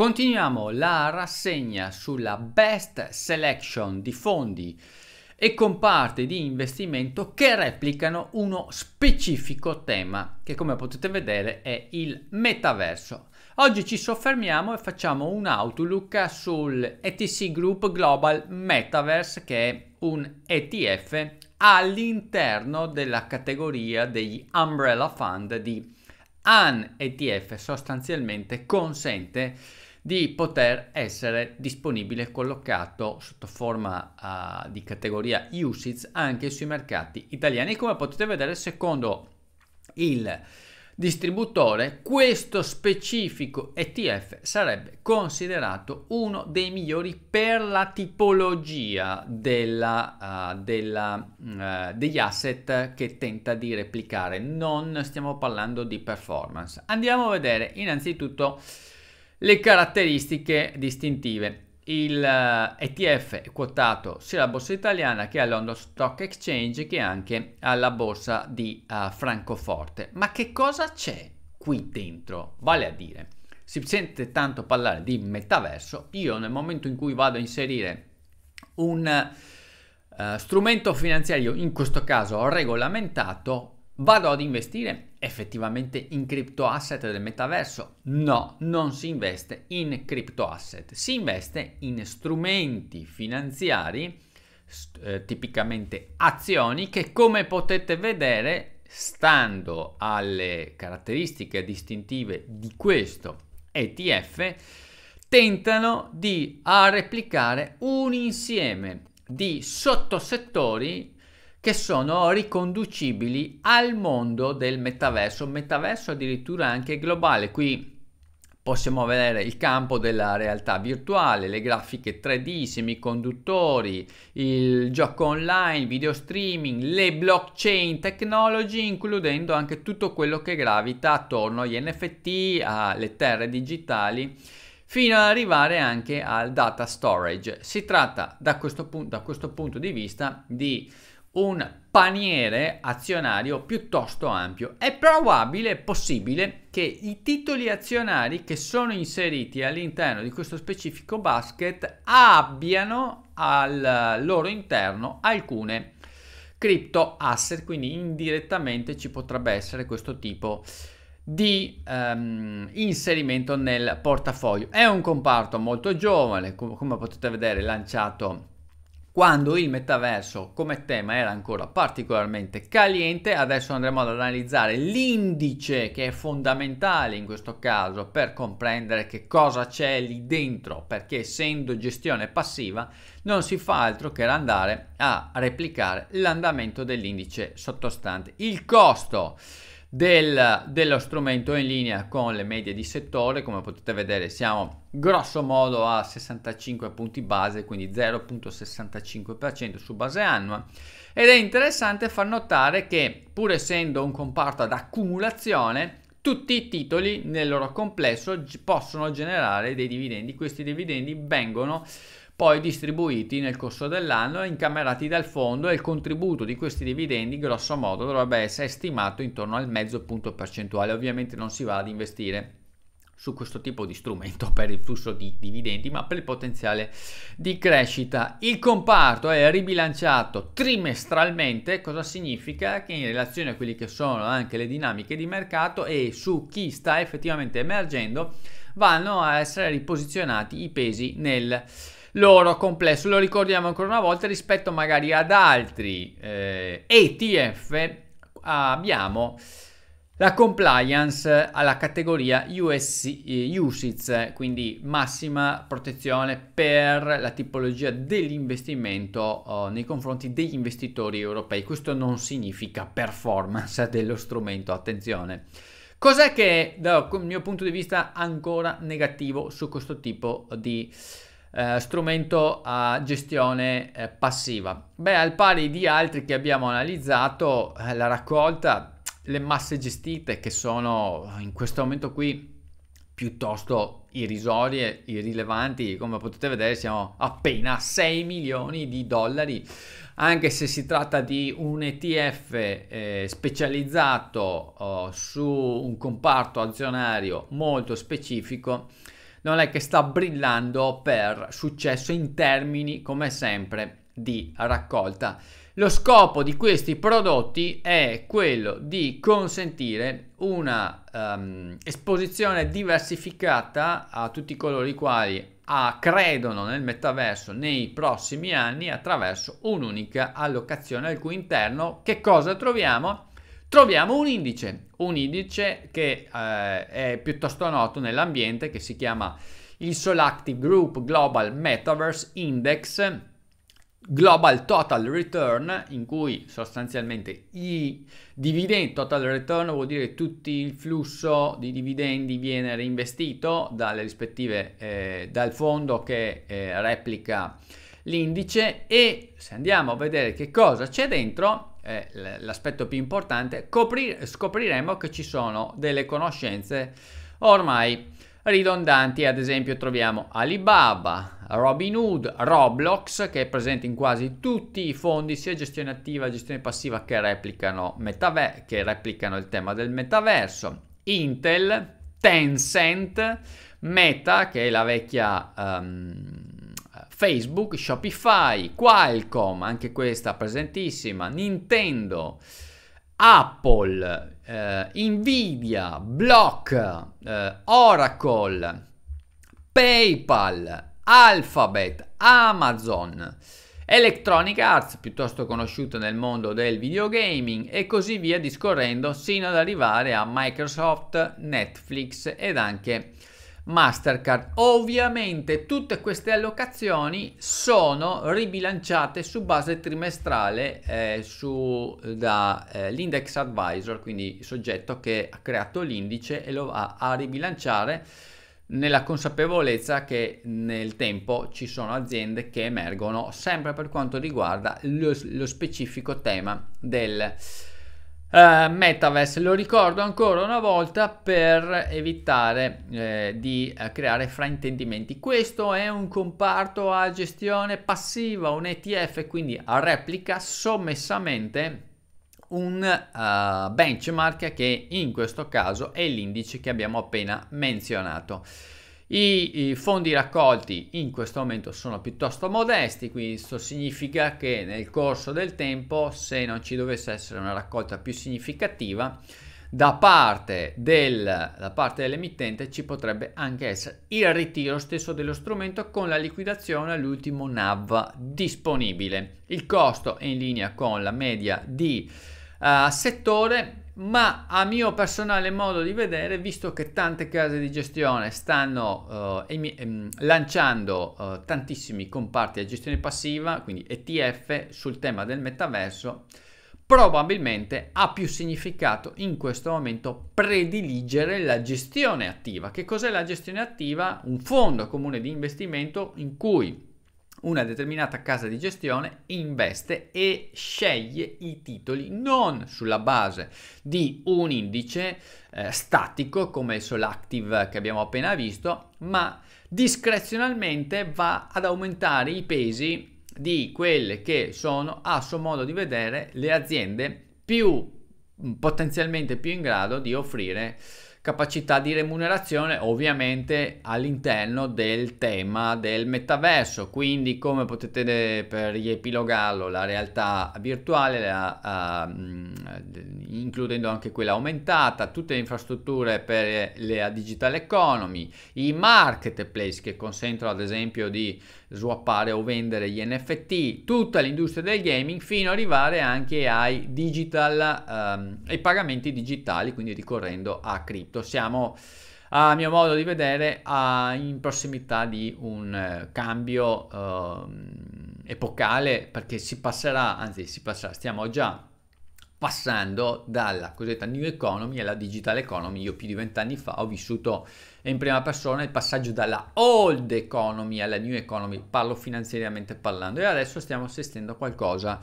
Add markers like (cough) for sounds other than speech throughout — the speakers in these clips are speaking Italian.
Continuiamo la rassegna sulla best selection di fondi e comparte di investimento che replicano uno specifico tema che come potete vedere è il metaverso. Oggi ci soffermiamo e facciamo un outlook sul ETC Group Global Metaverse che è un ETF all'interno della categoria degli Umbrella Fund di AN ETF sostanzialmente consente di poter essere disponibile collocato sotto forma uh, di categoria usage anche sui mercati italiani. Come potete vedere, secondo il distributore, questo specifico ETF sarebbe considerato uno dei migliori per la tipologia della, uh, della, uh, degli asset che tenta di replicare. Non stiamo parlando di performance. Andiamo a vedere innanzitutto le caratteristiche distintive. Il ETF eh, è quotato sia alla borsa italiana che al London Stock Exchange che anche alla borsa di uh, Francoforte. Ma che cosa c'è qui dentro? Vale a dire, si sente tanto parlare di metaverso, io nel momento in cui vado a inserire un uh, strumento finanziario, in questo caso regolamentato, Vado ad investire effettivamente in cripto asset del metaverso? No, non si investe in cripto asset, si investe in strumenti finanziari, eh, tipicamente azioni, che come potete vedere, stando alle caratteristiche distintive di questo ETF, tentano di replicare un insieme di sottosettori che sono riconducibili al mondo del metaverso, metaverso addirittura anche globale. Qui possiamo vedere il campo della realtà virtuale, le grafiche 3D, i semiconduttori, il gioco online, video streaming, le blockchain technology, includendo anche tutto quello che gravita attorno agli NFT, alle terre digitali fino ad arrivare anche al data storage. Si tratta da questo, pun- da questo punto di vista di un paniere azionario piuttosto ampio. È probabile, possibile, che i titoli azionari che sono inseriti all'interno di questo specifico basket abbiano al loro interno alcune crypto asset, quindi indirettamente ci potrebbe essere questo tipo di um, inserimento nel portafoglio. È un comparto molto giovane, com- come potete vedere lanciato quando il metaverso come tema era ancora particolarmente caliente, adesso andremo ad analizzare l'indice che è fondamentale in questo caso per comprendere che cosa c'è lì dentro, perché essendo gestione passiva non si fa altro che andare a replicare l'andamento dell'indice sottostante. Il costo del, dello strumento in linea con le medie di settore. Come potete vedere siamo grosso modo a 65 punti base, quindi 0.65% su base annua. Ed è interessante far notare che pur essendo un comparto ad accumulazione, tutti i titoli nel loro complesso possono generare dei dividendi. Questi dividendi vengono poi distribuiti nel corso dell'anno e incamerati dal fondo e il contributo di questi dividendi grosso modo dovrebbe essere stimato intorno al mezzo punto percentuale. Ovviamente non si va ad investire su questo tipo di strumento (laughs) per il flusso di dividendi, ma per il potenziale di crescita. Il comparto è ribilanciato trimestralmente, cosa significa che in relazione a quelle che sono anche le dinamiche di mercato e su chi sta effettivamente emergendo vanno a essere riposizionati i pesi nel loro complesso, lo ricordiamo ancora una volta, rispetto magari ad altri eh, ETF abbiamo la compliance alla categoria US, eh, USITS, quindi massima protezione per la tipologia dell'investimento eh, nei confronti degli investitori europei. Questo non significa performance (laughs) dello strumento, attenzione. Cos'è che dal mio punto di vista ancora negativo su questo tipo di eh, strumento a gestione eh, passiva. Beh, al pari di altri che abbiamo analizzato, eh, la raccolta, le masse gestite che sono eh, in questo momento qui piuttosto irrisorie, irrilevanti, come potete vedere siamo appena a 6 milioni di dollari, anche se si tratta di un ETF eh, specializzato oh, su un comparto azionario molto specifico, non è che sta brillando per successo in termini, come sempre, di raccolta. Lo scopo di questi prodotti è quello di consentire una um, esposizione diversificata a tutti coloro i quali a, ah, credono nel metaverso nei prossimi anni attraverso un'unica allocazione al cui interno che cosa troviamo? troviamo un indice, un indice che eh, è piuttosto noto nell'ambiente che si chiama il Solactive Group Global Metaverse Index Global Total Return, in cui sostanzialmente i dividendi, total return vuol dire tutto il flusso di dividendi viene reinvestito dalle rispettive, eh, dal fondo che eh, replica l'indice e se andiamo a vedere che cosa c'è dentro, eh, l'aspetto più importante, scopriremo che ci sono delle conoscenze ormai ridondanti, ad esempio troviamo Alibaba, Robinhood, Roblox che è presente in quasi tutti i fondi sia gestione attiva che gestione passiva che replicano, metaver- che replicano il tema del metaverso, Intel, Tencent, Meta che è la vecchia um, Facebook, Shopify, Qualcomm, anche questa presentissima, Nintendo, Apple, eh, Nvidia, Block, eh, Oracle, PayPal, Alphabet, Amazon, Electronic Arts, piuttosto conosciuta nel mondo del videogaming, e così via discorrendo, sino ad arrivare a Microsoft, Netflix ed anche Mastercard. Ovviamente tutte queste allocazioni sono ribilanciate su base trimestrale eh, dall'index eh, advisor, quindi il soggetto che ha creato l'indice e lo va a ribilanciare nella consapevolezza che nel tempo ci sono aziende che emergono sempre per quanto riguarda lo, lo specifico tema del Uh, Metaverse, lo ricordo ancora una volta per evitare eh, di eh, creare fraintendimenti. Questo è un comparto a gestione passiva, un ETF, quindi replica sommessamente un uh, benchmark che in questo caso è l'indice che abbiamo appena menzionato. I, I, fondi raccolti in questo momento sono piuttosto modesti, quindi questo significa che nel corso del tempo, se non ci dovesse essere una raccolta più significativa, da parte, del, da parte dell'emittente ci potrebbe anche essere il ritiro stesso dello strumento con la liquidazione all'ultimo NAV disponibile. Il costo è in linea con la media di uh, settore, ma a mio personale modo di vedere, visto che tante case di gestione stanno uh, eh, em, em, lanciando uh, tantissimi comparti a gestione passiva, quindi ETF sul tema del metaverso, probabilmente ha più significato in questo momento prediligere la gestione attiva. Che cos'è la gestione attiva? Un fondo comune di investimento in cui una determinata casa di gestione investe e sceglie i titoli non sulla base di un indice eh, statico come il Sol che abbiamo appena visto, ma discrezionalmente va ad aumentare i pesi di quelle che sono a suo modo di vedere le aziende più potenzialmente più in grado di offrire capacità di remunerazione ovviamente all'interno del tema del metaverso, quindi come potete per riepilogarlo la realtà virtuale, la, uh, includendo anche quella aumentata, tutte le infrastrutture per la digital economy, i marketplace che consentono ad esempio di swappare o vendere gli NFT, tutta l'industria del gaming fino ad arrivare anche ai digital, um, ai pagamenti digitali, quindi ricorrendo a cripto sottoscritto siamo a mio modo di vedere a, in prossimità di un eh, cambio eh, epocale perché si passerà, anzi si passerà, stiamo già passando dalla cosiddetta new economy alla digital economy. Io più di vent'anni fa ho vissuto in prima persona il passaggio dalla old economy alla new economy, parlo finanziariamente parlando, e adesso stiamo assistendo a qualcosa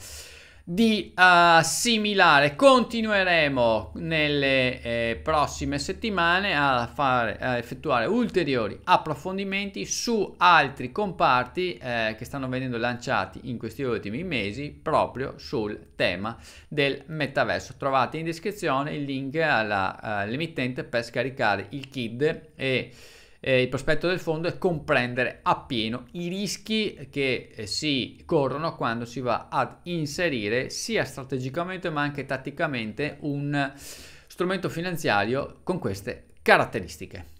di assimilare. Eh, Continueremo nelle eh, prossime settimane a, fare, a, effettuare ulteriori approfondimenti su altri comparti eh, che stanno venendo lanciati in questi ultimi mesi proprio sul tema del metaverso. Trovate in descrizione il link eh, all'emittente per scaricare il KID e eh, il prospetto del fondo e comprendere appieno i rischi che eh, si corrono quando si va ad inserire sia strategicamente ma anche tatticamente un strumento finanziario con queste caratteristiche.